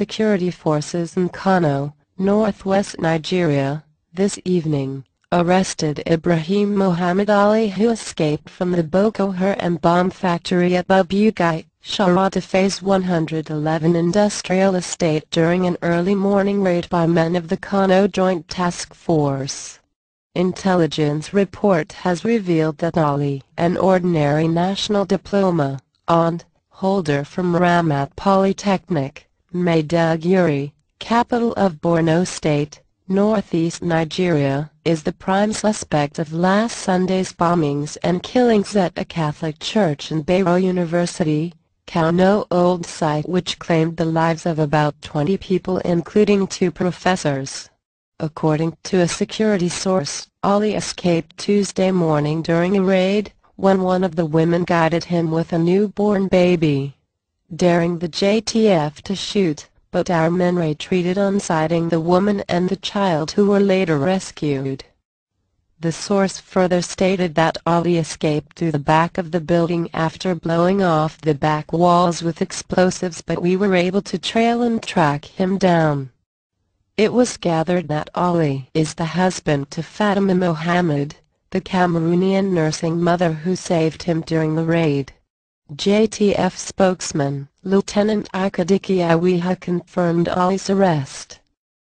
security forces in Kano, northwest Nigeria, this evening, arrested Ibrahim Mohammed Ali who escaped from the Boko Haram bomb factory at Babugai, Sharada Phase 111 Industrial Estate during an early morning raid by men of the Kano Joint Task Force. Intelligence report has revealed that Ali, an ordinary national diploma, OND, holder from Ramat Polytechnic, Maiduguri, capital of Borno State, northeast Nigeria, is the prime suspect of last Sunday's bombings and killings at a Catholic church and Bayro University, Kano Old Site which claimed the lives of about 20 people including two professors. According to a security source, Ali escaped Tuesday morning during a raid, when one of the women guided him with a newborn baby daring the JTF to shoot, but our men retreated on sighting the woman and the child who were later rescued. The source further stated that Ali escaped through the back of the building after blowing off the back walls with explosives but we were able to trail and track him down. It was gathered that Ali is the husband to Fatima Mohammed, the Cameroonian nursing mother who saved him during the raid. JTF spokesman, Lieutenant Awiha confirmed Ali's arrest.